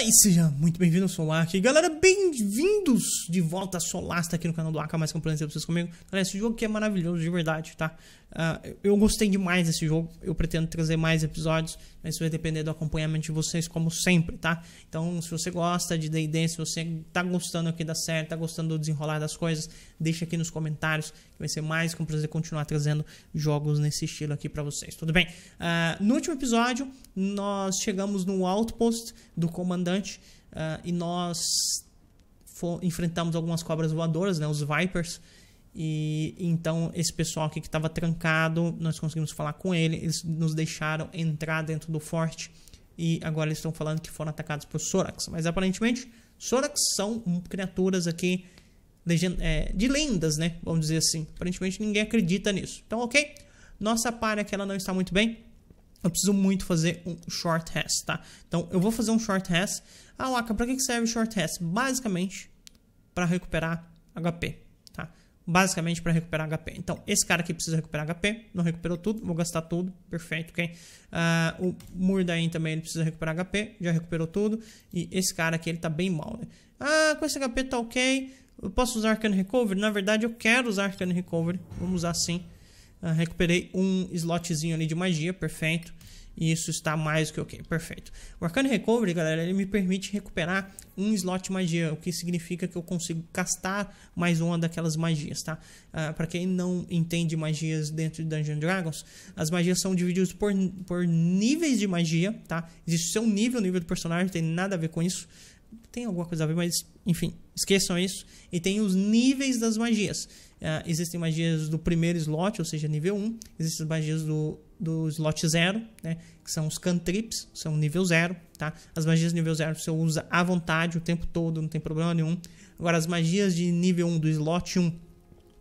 Fala aí, seja muito bem-vindo, eu sou o Lark. Galera, bem-vindos de volta, a Solasta tá aqui no canal do Aka Mais Completo pra é vocês comigo. Galera, esse jogo aqui é maravilhoso, de verdade, tá? Uh, eu gostei demais desse jogo, eu pretendo trazer mais episódios, mas isso vai depender do acompanhamento de vocês, como sempre, tá? Então, se você gosta de D&D, se você tá gostando aqui da série, tá gostando do desenrolar das coisas, deixa aqui nos comentários, que vai ser mais que um prazer continuar trazendo jogos nesse estilo aqui para vocês, tudo bem? Uh, no último episódio, nós chegamos no outpost do comandante uh, e nós enfrentamos algumas cobras voadoras, né, os Vipers, e então esse pessoal aqui que estava trancado, nós conseguimos falar com ele, eles nos deixaram entrar dentro do forte e agora eles estão falando que foram atacados por Sorax. Mas aparentemente, Sorax são criaturas aqui é, de lendas, né? Vamos dizer assim. Aparentemente ninguém acredita nisso. Então, ok. Nossa palha que ela não está muito bem. Eu preciso muito fazer um short rest, tá? Então, eu vou fazer um short rest. Ah, Waka, pra que serve short rest? Basicamente, para recuperar HP basicamente para recuperar HP. Então, esse cara aqui precisa recuperar HP, não recuperou tudo, vou gastar tudo, perfeito, ok? Uh, o Murdain também ele precisa recuperar HP, já recuperou tudo, e esse cara aqui ele tá bem mal, né? Ah, com esse HP tá ok, eu posso usar Arcane Recovery? Na verdade, eu quero usar Arcane Recovery, vamos usar sim. Uh, recuperei um slotzinho ali de magia, perfeito. E isso está mais que ok, perfeito. O Arcane Recovery, galera, ele me permite recuperar um slot magia, o que significa que eu consigo castar mais uma daquelas magias, tá? Ah, Para quem não entende magias dentro de Dungeons Dragons, as magias são divididas por, por níveis de magia, tá? Existe seu nível, o nível do personagem, tem nada a ver com isso tem alguma coisa a ver, mas enfim, esqueçam isso. E tem os níveis das magias. Uh, existem magias do primeiro slot, ou seja, nível 1, existem magias do, do slot 0, né, que são os cantrips, são nível 0, tá? As magias nível 0 você usa à vontade o tempo todo, não tem problema nenhum. Agora, as magias de nível 1 do slot 1,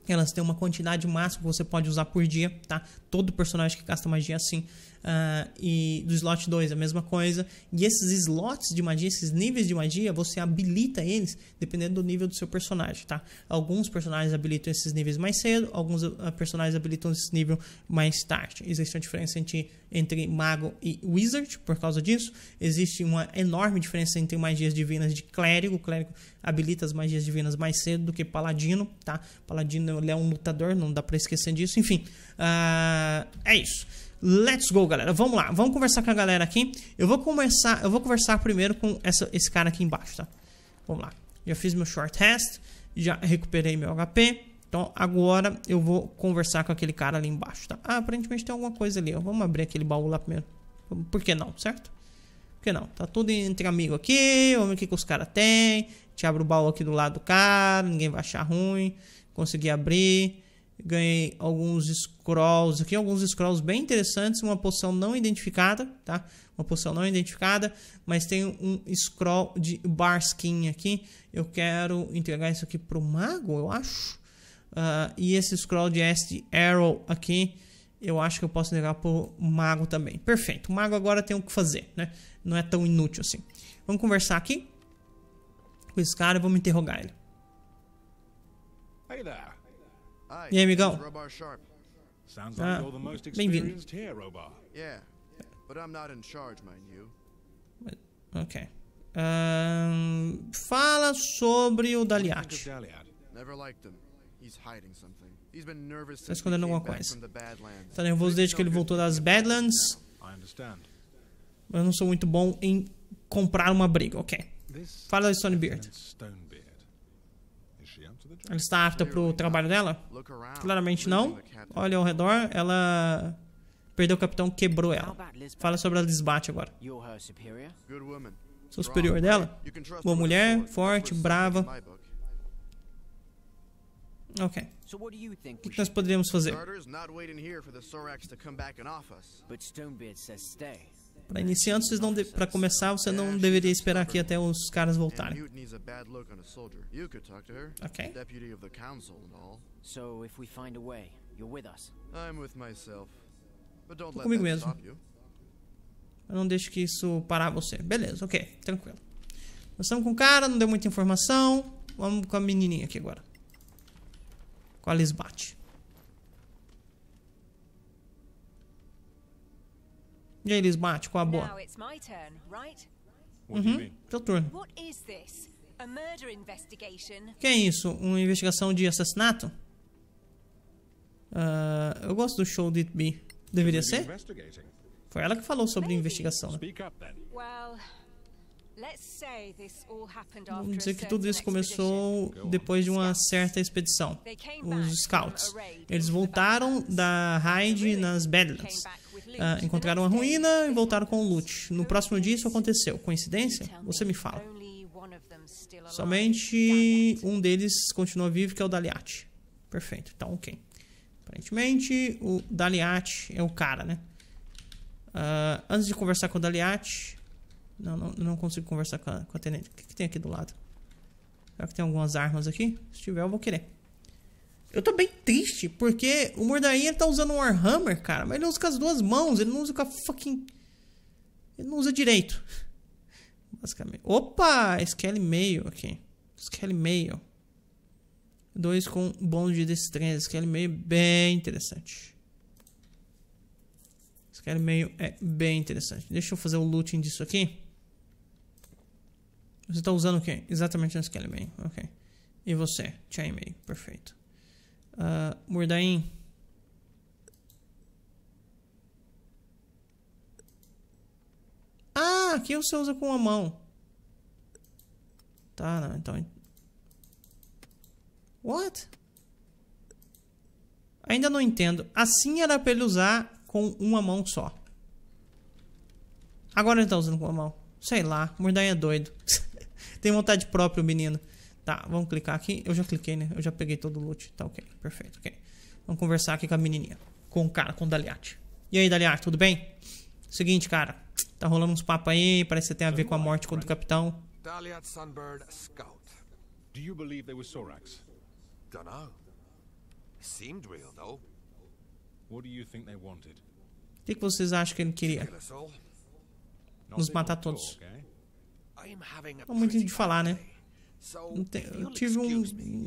elas têm uma quantidade máxima que você pode usar por dia, tá? todo personagem que gasta magia assim. Uh, e do slot 2, a mesma coisa. E esses slots de magia, esses níveis de magia, você habilita eles dependendo do nível do seu personagem, tá? Alguns personagens habilitam esses níveis mais cedo, alguns ah, personagens habilitam esse nível mais tarde. Existe uma diferença entre, entre mago e wizard por causa disso. Existe uma enorme diferença entre magias divinas de clérigo. O clérigo habilita as magias divinas mais cedo do que paladino, tá? Paladino é um lutador, não dá para esquecer disso. Enfim, uh, é isso. Let's go, galera. Vamos lá. Vamos conversar com a galera aqui. Eu vou conversar, eu vou conversar primeiro com essa, esse cara aqui embaixo, tá? Vamos lá. Já fiz meu short rest, já recuperei meu HP. Então agora eu vou conversar com aquele cara ali embaixo, tá? Ah, aparentemente tem alguma coisa ali. Ó. Vamos abrir aquele baú lá primeiro. Por que não, certo? Por que não? Tá tudo entre amigo aqui. Vamos ver o que, que os caras têm. Te abre o baú aqui do lado do cara. Ninguém vai achar ruim. Consegui abrir ganhei alguns scrolls aqui, alguns scrolls bem interessantes, uma poção não identificada, tá? Uma poção não identificada, mas tem um scroll de Barskin aqui. Eu quero entregar isso aqui pro mago, eu acho. Uh, e esse scroll de S Arrow aqui, eu acho que eu posso entregar pro mago também. Perfeito, o mago agora tem o que fazer, né? Não é tão inútil assim. Vamos conversar aqui com esse cara e vamos interrogar ele. Hey there. E aí, amigão? Ah, Bem-vindo. Ok. Um, fala sobre o Daliat. Está escondendo alguma coisa. Está nervoso desde que ele voltou das Badlands. Eu não sou muito bom em comprar uma briga, ok. Fala da Stonebeard. Ela está apta para o trabalho dela? Claramente não. Olha ao redor, ela perdeu o capitão, quebrou ela. Fala sobre a desbate agora. Sou superior dela? Boa mulher, forte, brava. Ok. O que nós poderíamos fazer? Para iniciantes, vocês não para começar, você não deveria esperar aqui até os caras voltarem. Ok. So if we find a way, you're with us. I'm with myself. But don't comigo mesmo. Eu não deixo que isso parar você. Beleza, ok, tranquilo. Nós estamos com o cara, não deu muita informação. Vamos com a menininha aqui agora. Com a Lisbate. E aí eles batem com a bola. Uhum. uhum, teu turno. O que é isso? Uma investigação de assassinato? Uh, eu gosto do show de be. Deveria ser? Foi ela que falou sobre investigação, né? Vamos dizer que tudo isso começou depois de uma certa expedição. Os Scouts. Eles voltaram da raid nas Badlands. Uh, encontraram a ruína e voltaram com o loot. No próximo dia isso aconteceu. Coincidência? Você me fala. Somente um deles continua vivo, que é o Daliat. Perfeito, então ok. Aparentemente, o Daliat é o cara, né? Uh, antes de conversar com o Daliat, não, não, não consigo conversar com a, com a tenente. O que, que, tem aqui do lado? Será que tem algumas armas aqui? Se tiver, eu vou querer. Eu tô bem triste, porque o Mordainha tá usando um Warhammer, cara. Mas ele usa com as duas mãos, ele não usa com a fucking... Ele não usa direito. Basicamente. Opa! Skelly meio aqui. Skelly meio. Dois com bônus de destreza. Skelly meio é bem interessante. Skelly meio é bem interessante. Deixa eu fazer o looting disso aqui. Você está usando o quê? Exatamente um Skeleman, ok. E você? Chainmail, perfeito. Uh, Murdain. Ah, aqui você usa com a mão. Tá, não, então... É What? Ainda não entendo. Assim era pra ele usar com uma mão só. Agora ele tá usando com uma mão. Sei lá, Murdain é doido. Tem vontade própria o menino. Tá, vamos clicar aqui. Eu já cliquei, né? Eu já peguei todo o loot. Tá, ok. Perfeito, ok. Vamos conversar aqui com a menininha. Com o cara, com o Daliate. E aí, Daliate, tudo bem? Seguinte, cara. Tá rolando uns papos aí. Parece que tem a ver com a morte contra o capitão. Daliat Sunbird Scout. Do you believe they were Sorax? Dunno. Seemed real, though. What do you think they wanted? O que, que vocês acham que ele queria? Nos matar todos. Não muito de falar, né? Eu tive um,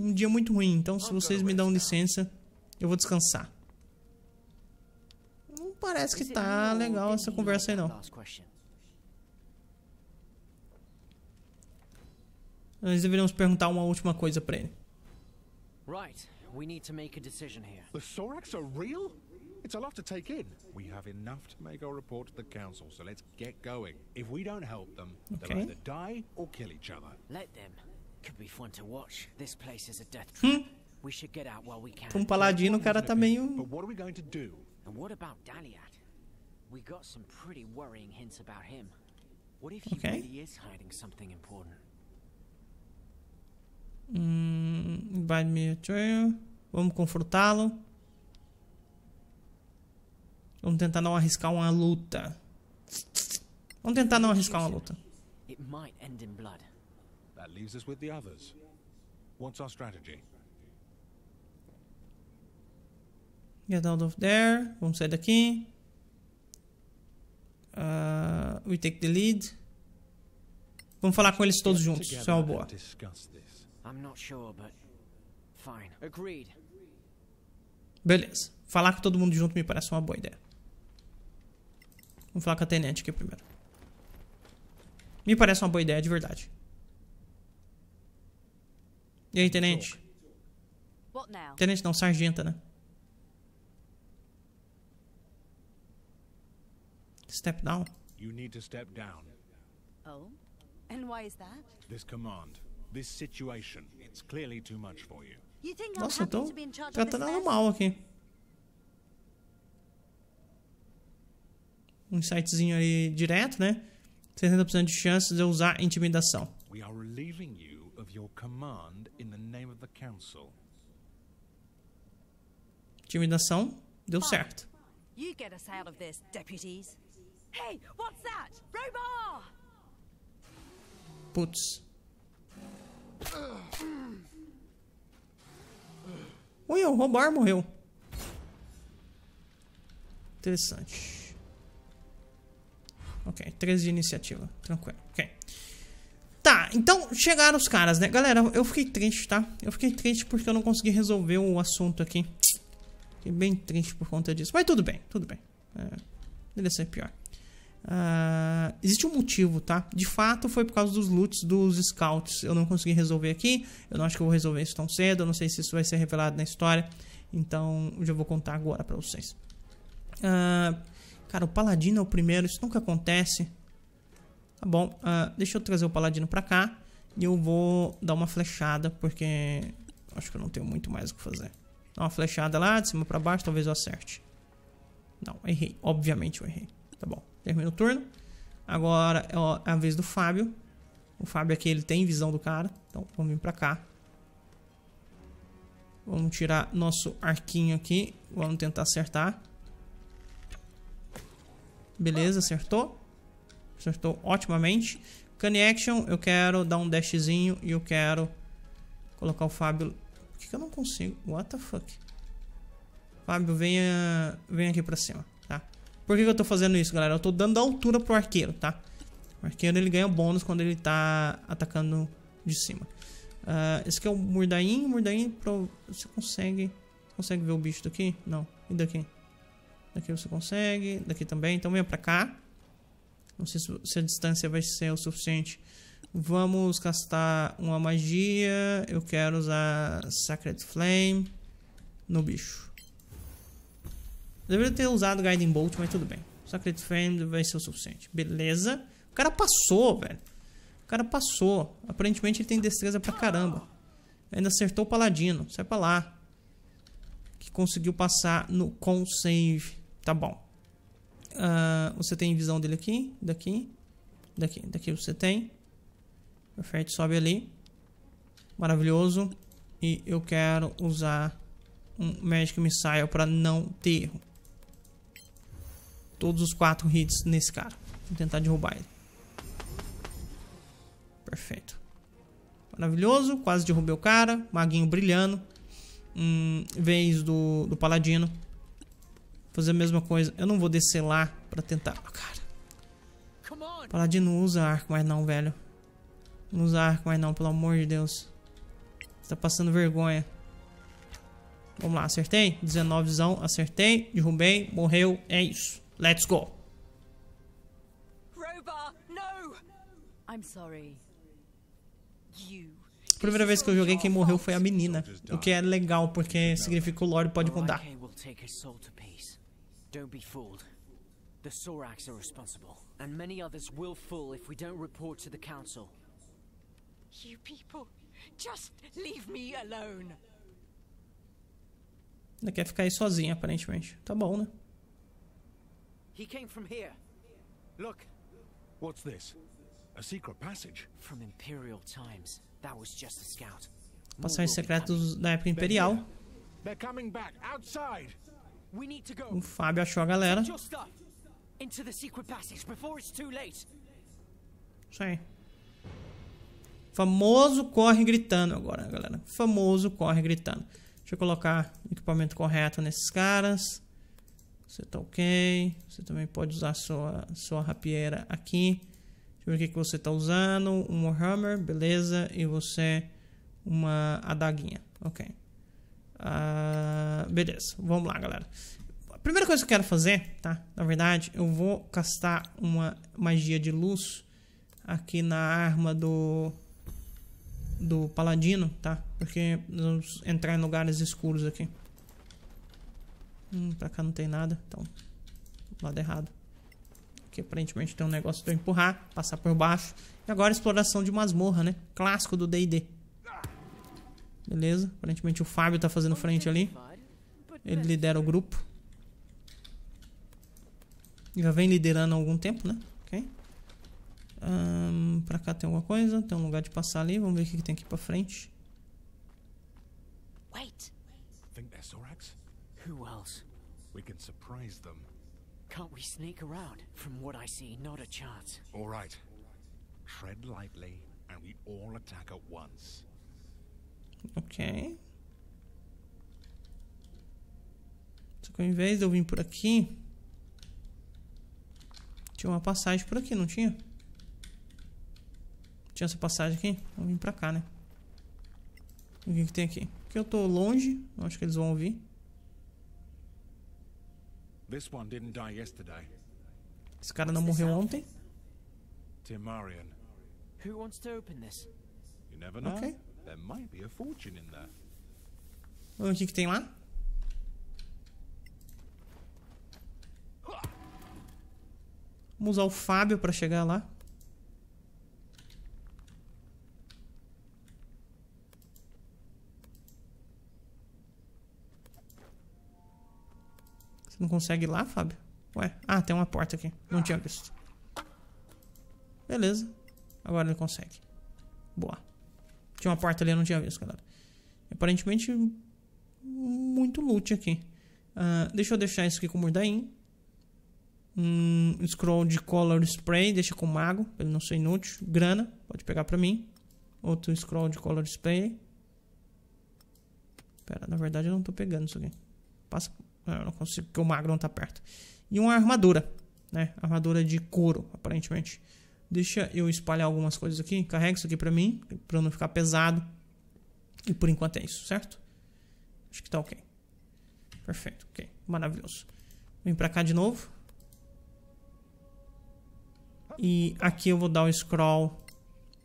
um dia muito ruim, então se vocês me dão licença, eu vou descansar. Não parece que tá legal essa conversa aí, não. Nós deveríamos perguntar uma última coisa pra ele. Certo, we need to make a decision Sorax são real? It's a lot to take in. We have enough to make our report to the council, so let's get going. If we don't help them, okay. they'll either die or kill each other. Let them. Could be fun to watch. This place is a death trap. Hmm? we should get out while we can. Um paladino, cara tá meio. But what are we going to do? And what about Daliat? We got some pretty worrying hints about him. What if he okay. really is hiding something important? Hum, vai me Vamos confortá-lo. Vamos tentar não arriscar uma luta. Vamos tentar não arriscar uma luta. That leaves us with the others. What's our strategy? Get out of there. Vamos sair daqui. Uh, we take the lead. Vamos falar com eles todos juntos. Isso é uma boa. Beleza. Falar com todo mundo junto me parece uma boa ideia. Vamos falar com a Tenente aqui primeiro. Me parece uma boa ideia, de verdade. E aí, Tenente? Tenente não, Sargenta, né? Step down. You need to step down. Oh? And why is that? This command, this situation, it's clearly too much for you. Nossa, eu tô tratando ela mal aqui. um sitezinho ali direto, né? 70% de chances de eu usar intimidação. We are relieving you of your in the name of the council. Intimidação deu certo. You get us out of this, deputies. Hey, what's that? Robar! Putz. Ui, o Robar morreu. Interessante. Ok, 13 de iniciativa. Tranquilo, ok. Tá, então chegaram os caras, né? Galera, eu fiquei triste, tá? Eu fiquei triste porque eu não consegui resolver o assunto aqui. Fiquei bem triste por conta disso. Mas tudo bem, tudo bem. É, deve ser pior. Uh, existe um motivo, tá? De fato, foi por causa dos loots dos scouts. Eu não consegui resolver aqui. Eu não acho que eu vou resolver isso tão cedo. Eu não sei se isso vai ser revelado na história. Então, eu já vou contar agora pra vocês. Uh, Cara, o paladino é o primeiro, isso nunca acontece. Tá bom, uh, deixa eu trazer o paladino pra cá. E eu vou dar uma flechada, porque acho que eu não tenho muito mais o que fazer. Dá uma flechada lá, de cima pra baixo, talvez eu acerte. Não, errei. Obviamente eu errei. Tá bom, termina o turno. Agora é, é a vez do Fábio. O Fábio aqui, ele tem visão do cara. Então, vamos vir pra cá. Vamos tirar nosso arquinho aqui. Vamos tentar acertar. Beleza, acertou. Acertou otimamente. Cane Action, eu quero dar um dashzinho e eu quero colocar o Fábio... Por que, que eu não consigo? What the fuck? Fábio, venha, venha aqui pra cima, tá? Por que, que eu tô fazendo isso, galera? Eu tô dando altura pro arqueiro, tá? O arqueiro, ele ganha bônus quando ele tá atacando de cima. Uh, esse aqui é o Murdain. Murdain, pro... você consegue... Você consegue ver o bicho daqui? Não. E daqui? Daqui você consegue, daqui também. Então venha pra cá. Não sei se a distância vai ser o suficiente. Vamos castar uma magia. Eu quero usar Sacred Flame no bicho. Deveria ter usado Guiding Bolt, mas tudo bem. Sacred Flame vai ser o suficiente. Beleza. O cara passou, velho. O cara passou. Aparentemente ele tem destreza pra caramba. Ainda acertou o paladino. Sai pra lá. Que conseguiu passar no con save. Tá bom. Uh, você tem visão dele aqui, daqui, daqui, daqui você tem. Perfeito, sobe ali. Maravilhoso. E eu quero usar um Magic Missile para não ter erro. Todos os quatro hits nesse cara. Vou tentar derrubar ele. Perfeito. Maravilhoso, quase derrubei o cara. Maguinho brilhando. Hum, vez do, do Paladino fazer a mesma coisa. Eu não vou descer lá pra tentar. Oh, cara. Paladino não usa arco mais não, velho. Não usa arco mais não, pelo amor de Deus. Você tá passando vergonha. Vamos lá, acertei. 19 visão, acertei. Derrubei, morreu. É isso. Let's go. Robar, não! primeira vez que eu joguei, quem morreu foi a menina. O que é legal, porque significa que o Lore pode contar. Don't be fooled. The Sorax are responsible, and many others will fall if we don't report to the Council. You people, just leave me alone. Ainda quer ficar aí sozinha, aparentemente. Tá bom, né? He came from here. Look. What's this? A secret passage? From Imperial times. That was just a scout. Passagem secreta da época imperial. They're coming back outside. O Fábio achou a galera. Isso aí. Famoso corre gritando agora, galera. Famoso corre gritando. Deixa eu colocar o equipamento correto nesses caras. Você tá ok. Você também pode usar sua, sua rapieira aqui. Deixa eu ver o que, que você tá usando. Um Warhammer, beleza. E você uma adaguinha. Ok. Uh, beleza, vamos lá, galera. A primeira coisa que eu quero fazer, tá? Na verdade, eu vou castar uma magia de luz aqui na arma do do paladino, tá? Porque nós vamos entrar em lugares escuros aqui. Hum, pra cá não tem nada, então... Lado errado. Aqui aparentemente tem um negócio de eu empurrar, passar por baixo. E agora exploração de masmorra, né? Clássico do D&D. Beleza. Aparentemente o Fábio tá fazendo frente ali. Ele lidera o grupo. Já vem liderando há algum tempo, né? Ok. Um, pra cá tem alguma coisa. Tem um lugar de passar ali. Vamos ver o que, tem aqui pra frente. Wait. Think they're Sorax? Who else? We can surprise them. Can't we sneak around? From what I see, not a chance. All right. Tread lightly, and we all attack at once. Ok. Só que ao invés de eu vir por aqui... Tinha uma passagem por aqui, não tinha? Tinha essa passagem aqui? Vamos vir pra cá, né? O que, que tem aqui? Porque eu tô longe, eu acho que eles vão ouvir. Esse cara não morreu ontem? Timarian. Who wants to open this? You never know. Okay. O que, que tem lá? Vamos usar o Fábio para chegar lá. Você não consegue ir lá, Fábio? Ué, ah, tem uma porta aqui. Não tinha visto. Beleza. Agora ele consegue. Boa. Tinha uma porta ali, eu não tinha visto, galera. Aparentemente, muito loot aqui. Uh, deixa eu deixar isso aqui com o Murdain. Um scroll de color spray, deixa com o mago, pra ele não ser inútil. Grana, pode pegar pra mim. Outro scroll de color spray. Pera, na verdade eu não tô pegando isso aqui. Passa. Ah, eu não consigo, porque o mago não tá perto. E uma armadura, né? Armadura de couro, aparentemente. Deixa eu espalhar algumas coisas aqui. Carrega isso aqui para mim, para não ficar pesado. E por enquanto é isso, certo? Acho que tá ok. Perfeito, ok. Maravilhoso. Vem para cá de novo. E aqui eu vou dar o scroll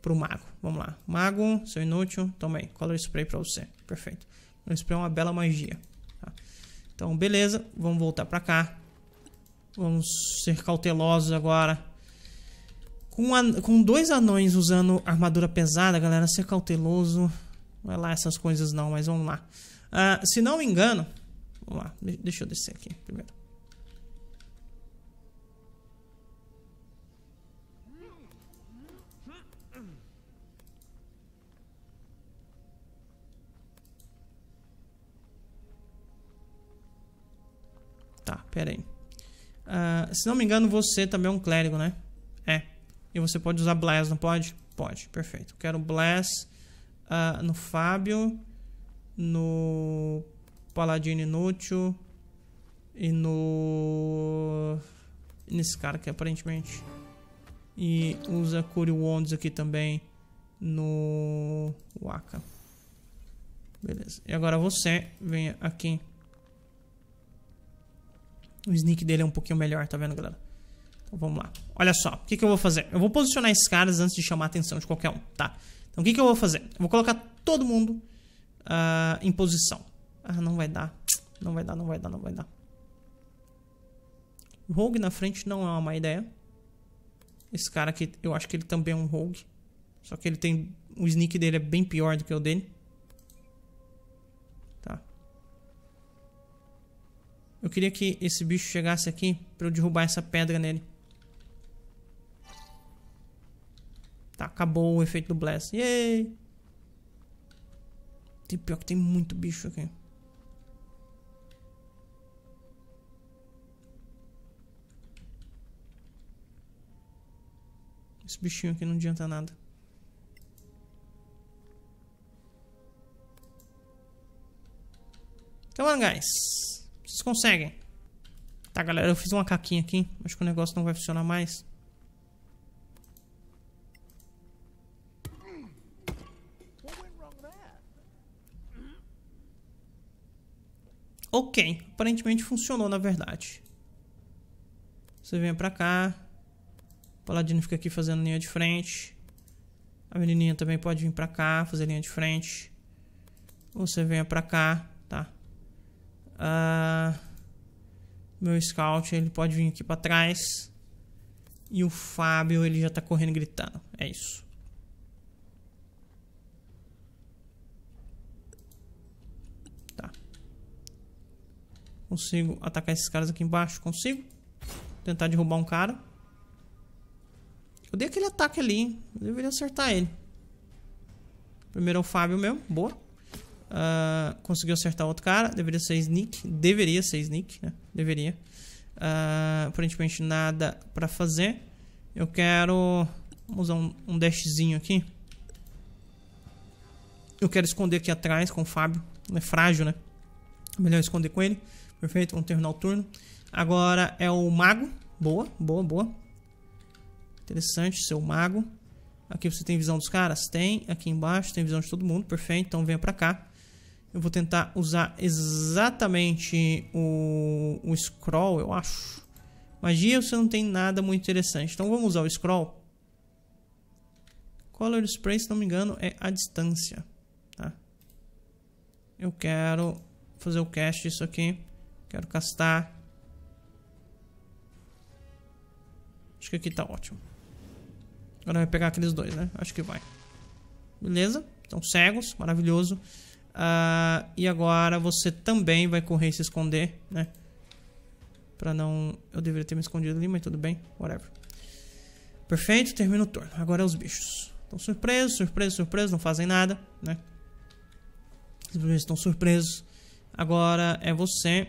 pro mago. Vamos lá. Mago, seu inútil. Toma aí. Color spray para você. Perfeito. Color spray é uma bela magia. Tá? Então, beleza. Vamos voltar para cá. Vamos ser cautelosos agora com, an... com dois anões usando armadura pesada, galera, ser cauteloso. Não é lá essas coisas não, mas vamos lá. Uh, se não me engano... Vamos lá, deixa eu descer aqui primeiro. Tá, pera aí. Uh, se não me engano, você também é um clérigo, né? E você pode usar bless não pode? Pode, perfeito. Quero bless uh, no Fábio, no Paladino Inútil e no... nesse cara aqui, aparentemente. E usa Cure Wands aqui também no Waka. Beleza. E agora você vem aqui. O sneak dele é um pouquinho melhor, tá vendo, galera? Então vamos lá. Olha só, o que, que eu vou fazer? Eu vou posicionar esses caras antes de chamar a atenção de qualquer um, tá? Então o que, que eu vou fazer? Eu vou colocar todo mundo uh, em posição. Ah, não vai dar. Não vai dar, não vai dar, não vai dar. Rogue na frente não é uma má ideia. Esse cara aqui, eu acho que ele também é um rogue. Só que ele tem... O sneak dele é bem pior do que o dele. Tá. Eu queria que esse bicho chegasse aqui pra eu derrubar essa pedra nele. Acabou o efeito do Blast. Yay! Tem pior que tem muito bicho aqui. Esse bichinho aqui não adianta nada. Come on, guys. Vocês conseguem. Tá, galera, eu fiz uma caquinha aqui. Acho que o negócio não vai funcionar mais. Ok, aparentemente funcionou na verdade. Você vem pra cá. O paladino fica aqui fazendo linha de frente. A menininha também pode vir pra cá, fazer linha de frente. Você venha pra cá, tá? Uh, meu scout, ele pode vir aqui pra trás. E o Fábio, ele já tá correndo gritando. É isso. Consigo atacar esses caras aqui embaixo? Consigo. Tentar derrubar um cara. Eu dei aquele ataque ali, hein? Eu deveria acertar ele. Primeiro é o Fábio mesmo. Boa. Uh, conseguiu acertar outro cara. Deveria ser Sneak. Deveria ser Sneak, né? Deveria. Uh, aparentemente nada pra fazer. Eu quero... Vamos usar um, um dashzinho aqui. Eu quero esconder aqui atrás com o Fábio. É frágil, né? Melhor esconder com ele. Perfeito, vamos terminar o turno. Agora é o mago. Boa, boa, boa. Interessante, seu mago. Aqui você tem visão dos caras? Tem. Aqui embaixo tem visão de todo mundo. Perfeito, então venha pra cá. Eu vou tentar usar exatamente o, o scroll, eu acho. Magia você não tem nada muito interessante. Então vamos usar o scroll. Color spray, se não me engano, é a distância. Tá? Eu quero fazer o cast disso aqui. Quero castar. Acho que aqui tá ótimo. Agora vai pegar aqueles dois, né? Acho que vai. Beleza? Estão cegos, maravilhoso. Uh, e agora você também vai correr e se esconder, né? Pra não... Eu deveria ter me escondido ali, mas tudo bem. Whatever. Perfeito, termina o turno. Agora é os bichos. Estão surpresos, surpresos, surpresos. Não fazem nada, né? Simplesmente estão surpresos. Agora é você.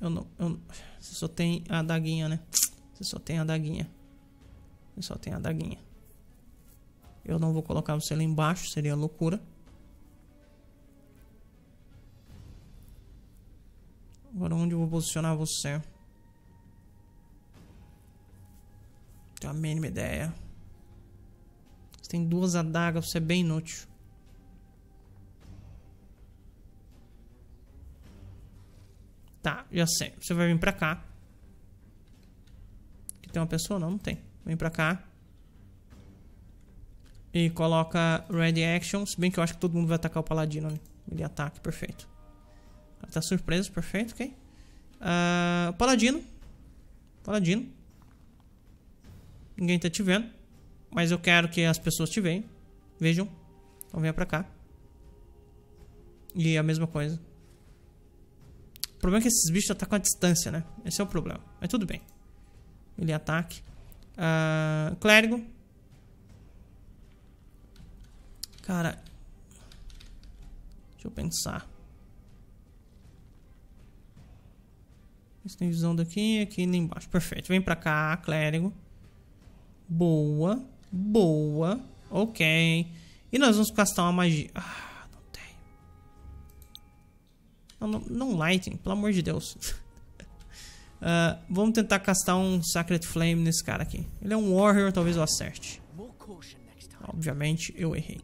Eu não. Eu, você só tem a daguinha, né? Você só tem a daguinha. Você só tem a daguinha. Eu não vou colocar você lá embaixo, seria loucura. Agora onde eu vou posicionar você? Tenho a mínima ideia. Você tem duas adagas, você é bem inútil. já sei. Você vai vir pra cá. Aqui tem uma pessoa? Não, não tem. Vem pra cá. E coloca Ready Action. Se bem que eu acho que todo mundo vai atacar o Paladino, ali. Ele ataque, perfeito. Tá surpreso, perfeito, ok. Uh, Paladino. Paladino. Ninguém tá te vendo. Mas eu quero que as pessoas te vejam. Vejam. Então venha pra cá. E a mesma coisa. O problema é que esses bichos atacam tá à distância, né? Esse é o problema. Mas tudo bem. Ele é ataque. Uh, clérigo. Cara. Deixa eu pensar. Esse tem visão daqui, aqui nem embaixo. Perfeito. Vem pra cá, clérigo. Boa. Boa. Ok. E nós vamos gastar uma magia. Ah. Não, não, não Lightning, pelo amor de Deus. uh, vamos tentar castar um Sacred Flame nesse cara aqui. Ele é um Warrior, talvez eu acerte. Obviamente, eu errei.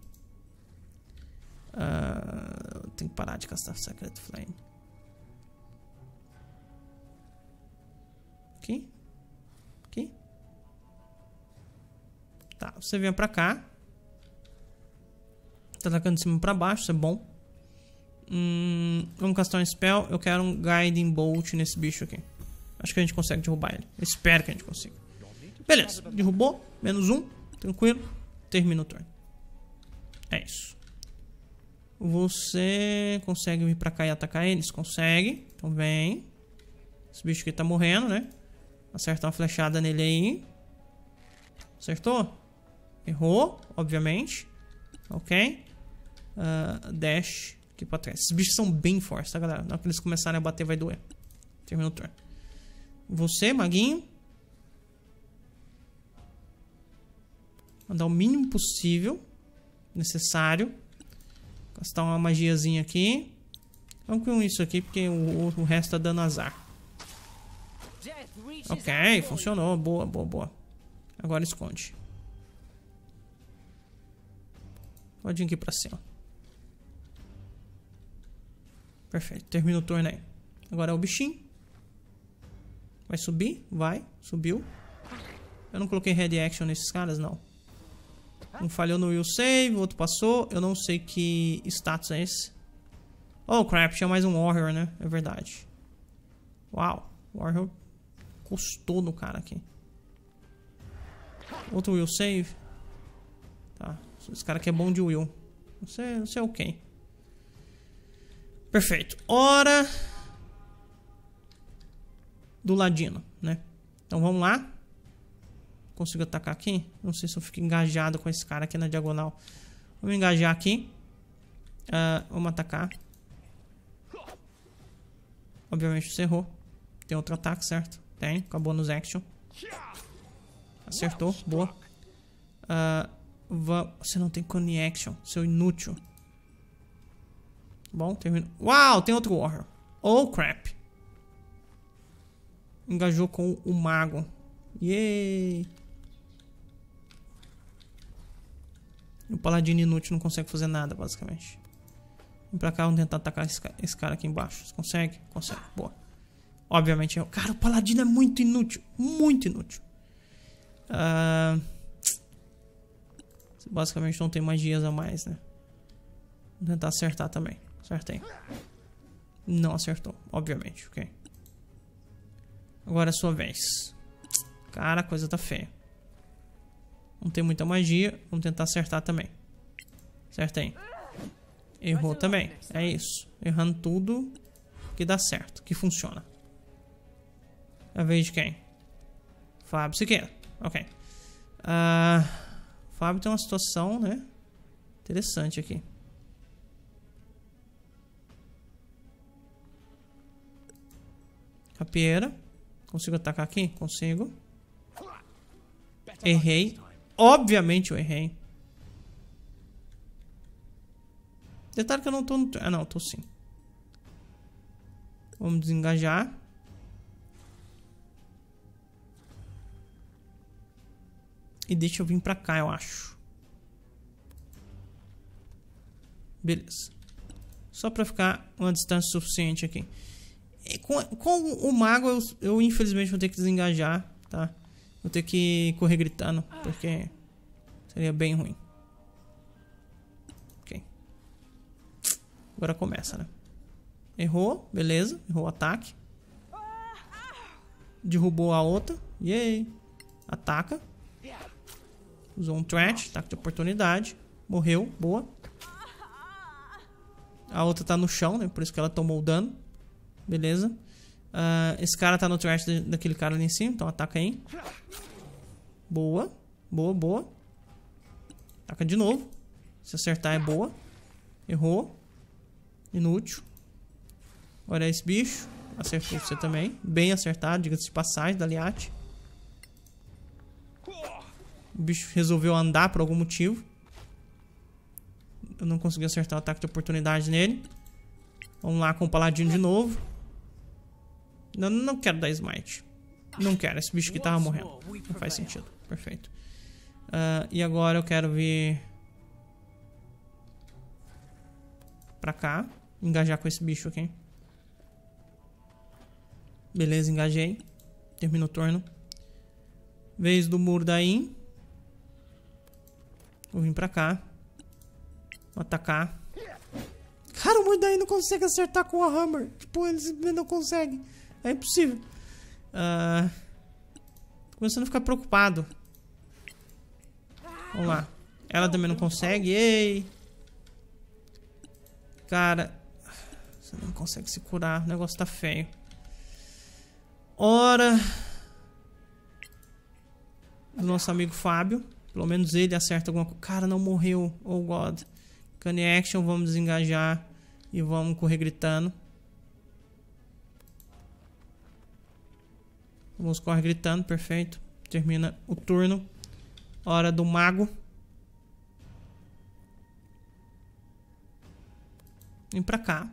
Uh, tem que parar de castar Sacred Flame. Aqui. Aqui. Tá, você vem pra cá. Tá atacando de cima pra baixo, isso é bom. Hum, vamos castar um spell. Eu quero um Guiding Bolt nesse bicho aqui. Acho que a gente consegue derrubar ele. Eu espero que a gente consiga. Beleza, derrubou. Menos um. Tranquilo. Termina o turno. É isso. Você consegue vir pra cá e atacar eles? Consegue. Então vem. Esse bicho aqui tá morrendo, né? Acerta uma flechada nele aí. Acertou? Errou, obviamente. Ok. Uh, dash aqui pra trás. Esses bichos são bem fortes, tá, galera? Na hora que eles começarem a bater, vai doer. Termina o turno. Você, maguinho. Mandar o mínimo possível. Necessário. Gastar uma magiazinha aqui. Vamos com isso aqui, porque o, o resto tá dando azar. Ok, funcionou. Boa, boa, boa. Agora esconde. Pode vir aqui pra cima. Perfeito. Termina o turno aí. Agora é o bichinho. Vai subir? Vai. Subiu. Eu não coloquei red action nesses caras, não. Um falhou no will save, o outro passou. Eu não sei que status é esse. Oh, crap. Tinha mais um warrior, né? É verdade. Uau. Warrior custou no cara aqui. Outro will save. Tá. Esse cara aqui é bom de will. Não sei, não sei o okay. quem. Perfeito. Hora do ladino, né? Então vamos lá. Consigo atacar aqui? Não sei se eu fico engajado com esse cara aqui na diagonal. Vamos engajar aqui. Uh, vamos atacar. Obviamente você errou. Tem outro ataque, certo? Tem. Acabou nos action. Acertou. Boa. Uh, você não tem cone action. Seu inútil. Bom, termina. Uau, tem outro Warrior. Oh, crap. Engajou com o Mago. Yay. O Paladino inútil não consegue fazer nada, basicamente. Vem pra cá, vamos tentar atacar esse cara, aqui embaixo. Você consegue? Consegue. Boa. Obviamente eu. Cara, o Paladino é muito inútil. Muito inútil. Uh... Basicamente não tem magias a mais, né? Vou tentar acertar também. Acertei. Não acertou, obviamente, ok. Agora é sua vez. Cara, a coisa tá feia. Não tem muita magia. Vamos tentar acertar também. Acertei. Errou também. Né? É isso. Errando tudo que dá certo, que funciona. a vez de quem? Fábio Siqueira. Ok. Uh, Fábio tem uma situação, né? Interessante aqui. Capieira. Consigo atacar aqui? Consigo. Errei. Obviamente eu errei. Detalhe que eu não tô no... Ah, não, tô sim. Vamos desengajar. E deixa eu vir pra cá, eu acho. Beleza. Só pra ficar uma distância suficiente aqui. Com, com o mago, eu, eu, infelizmente vou ter que desengajar, tá? Vou ter que correr gritando, ah. porque seria bem ruim. Ok. Agora começa, né? Errou, beleza. Errou o ataque. Derrubou a outra. Yay. Ataca. Usou um threat, ataque de oportunidade. Morreu, boa. A outra tá no chão, né? Por isso que ela tomou o dano. Beleza. Uh, esse cara tá no trash daquele cara ali em cima, então ataca aí. Boa. Boa, boa. Ataca de novo. Se acertar é boa. Errou. Inútil. Agora é esse bicho. Acertou você também. Bem acertado, diga-se de passagem, da Liate. O bicho resolveu andar por algum motivo. Eu não consegui acertar o ataque de oportunidade nele. Vamos lá com o Paladino de novo. Eu não quero dar smite. Não quero, esse bicho aqui tava morrendo. Não faz sentido. Perfeito. Uh, e agora eu quero vir... Pra cá. Engajar com esse bicho aqui. Beleza, engajei. Termino o turno. Vez do Murdain Vou vir pra cá. Vou atacar. Cara, o muro não consegue acertar com a Hammer. Tipo, eles não conseguem. É impossível. Uh, ah, tô começando a ficar preocupado. Vamos lá. Ela também não consegue. Ei! Cara, você não consegue se curar. O negócio tá feio. Ora, do nosso amigo Fábio. Pelo menos ele acerta alguma coisa. Cara, não morreu. Oh, God. Cane action, vamos desengajar. E vamos correr gritando. Vamos correr gritando, perfeito. Termina o turno. Hora do mago. Vem pra cá.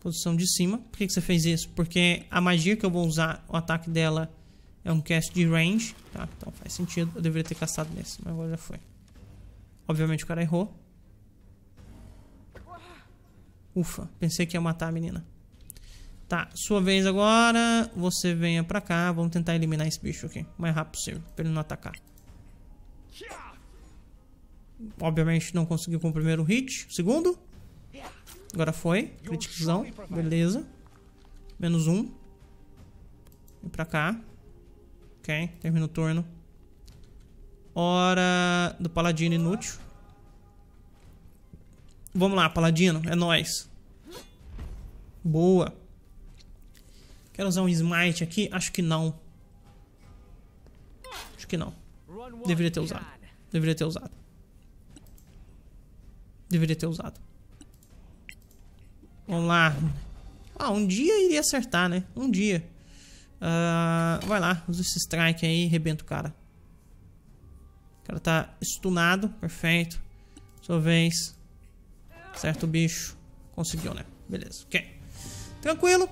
Posição de cima. Por que, que você fez isso? Porque a magia que eu vou usar, o ataque dela é um cast de range. Tá, então faz sentido. Eu deveria ter caçado nesse, mas agora já foi. Obviamente o cara errou. Ufa, pensei que ia matar a menina. Tá, sua vez agora. Você venha pra cá. Vamos tentar eliminar esse bicho aqui. O mais rápido possível, pra ele não atacar. Obviamente não conseguiu com o primeiro hit. segundo. Agora foi. Criticão. Beleza. Menos um. Vem pra cá. Ok, termina o turno. Hora do paladino inútil. Vamos lá, paladino. É nós. Boa. Quero usar um smite aqui? Acho que não. Acho que não. Deveria ter usado. Deveria ter usado. Deveria ter usado. Vamos lá. Ah, um dia iria acertar, né? Um dia. Uh, vai lá, usa esse strike aí rebenta o cara. O cara tá stunado, perfeito. Sua vez. Certo o bicho. Conseguiu, né? Beleza, ok. Tranquilo.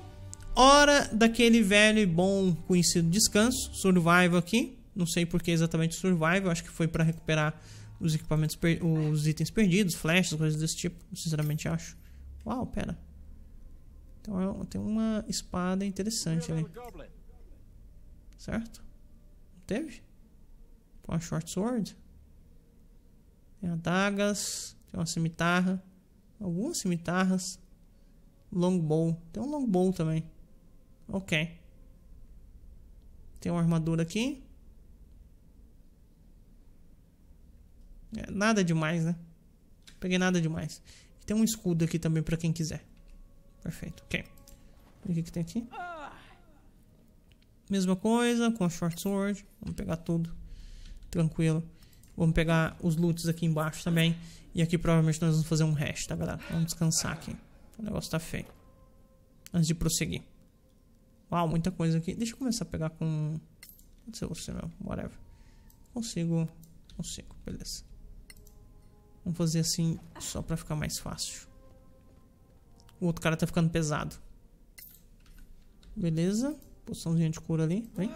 Hora daquele velho e bom conhecido descanso, survival aqui. Não sei por que exatamente survival, acho que foi para recuperar os equipamentos, os itens perdidos, flechas, coisas desse tipo, sinceramente acho. Uau, pera. Então é tem uma espada interessante ali. Certo? Não teve? Tem uma short sword. Tem adagas. Tem uma cimitarra. Algumas cimitarras. Longbow. Tem um longbow também. Ok. Tem uma armadura aqui. É, nada demais, né? Peguei nada demais. Tem um escudo aqui também pra quem quiser. Perfeito, ok. o que, que tem aqui? Mesma coisa com a short sword. Vamos pegar tudo. Tranquilo. Vamos pegar os loots aqui embaixo também. E aqui provavelmente nós vamos fazer um hash, tá galera? Vamos descansar aqui. O negócio tá feio. Antes de prosseguir. Uau, muita coisa aqui. Deixa eu começar a pegar com... Pode ser você mesmo, whatever. Consigo, consigo, beleza. Vamos fazer assim só pra ficar mais fácil. O outro cara tá ficando pesado. Beleza. Poçãozinha de cura ali, vem.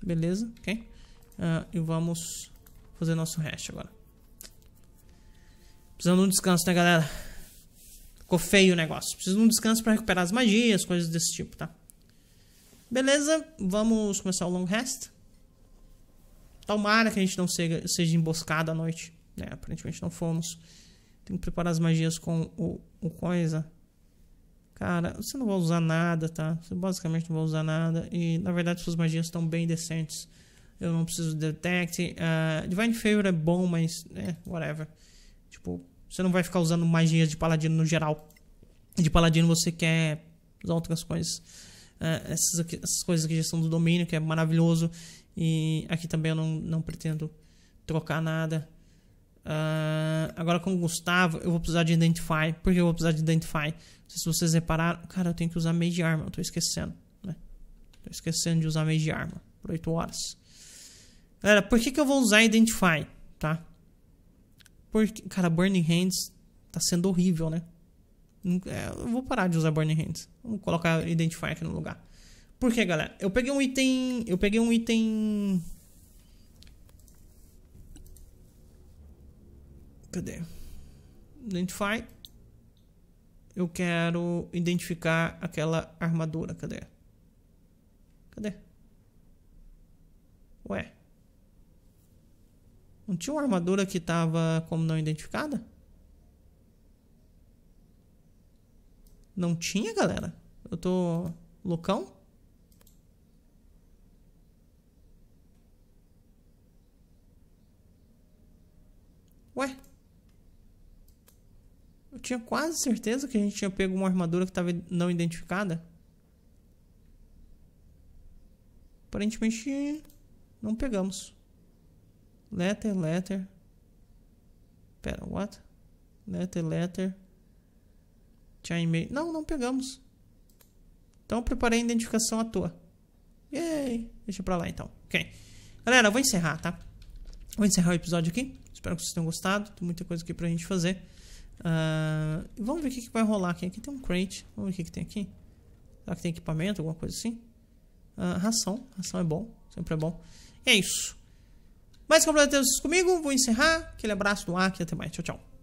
Beleza, ok. Uh, e vamos fazer nosso hash agora. Precisando de um descanso, né, galera? Ficou feio o negócio. Preciso de um descanso para recuperar as magias, coisas desse tipo, tá? Beleza, vamos começar o long rest. Tomara que a gente não seja, seja emboscado à noite. É, aparentemente não fomos. tenho que preparar as magias com o, o coisa. Cara, você não vai usar nada, tá? Você basicamente não vai usar nada. E, na verdade, suas magias estão bem decentes. Eu não preciso de detect. Uh, Divine Favor é bom, mas... É, whatever. Tipo, você não vai ficar usando magias de paladino no geral. De paladino você quer usar outras coisas. Uh, essas, aqui, essas coisas aqui já são do domínio, que é maravilhoso. E aqui também eu não, não pretendo trocar nada. Uh, agora com o Gustavo, eu vou precisar de Identify. Por que eu vou precisar de Identify? Não sei se vocês repararam. Cara, eu tenho que usar Mage Armor. Eu tô esquecendo. Né? Tô esquecendo de usar Mage Armor por 8 horas. Galera, por que, que eu vou usar Identify? Tá? Porque, cara, Burning Hands tá sendo horrível, né? É, eu vou parar de usar Burning Hands. vou colocar Identify aqui no lugar. Por que, galera? Eu peguei um item... Eu peguei um item... Cadê? Identify. Eu quero identificar aquela armadura. Cadê? Cadê? Ué. Não tinha uma armadura que tava como não identificada? Não tinha, galera? Eu tô loucão? Ué? Eu tinha quase certeza que a gente tinha pego uma armadura que tava não identificada. Aparentemente, não pegamos letter, letter. Pera, what? Letter, letter. Chame-mail. Não, não pegamos. Então preparei a identificação à toa. Yay! Deixa pra lá então. Ok. Galera, eu vou encerrar, tá? Vou encerrar o episódio aqui. Espero que vocês tenham gostado. Tem muita coisa aqui pra gente fazer. Uh, vamos ver o que, que vai rolar aqui. Aqui tem um crate. Vamos ver o que, que tem aqui. Será que tem equipamento, alguma coisa assim? Uh, ração. Ração é bom. Sempre é bom. E é isso. Mais complementos comigo, vou encerrar. Aquele abraço do ar até mais. Tchau, tchau.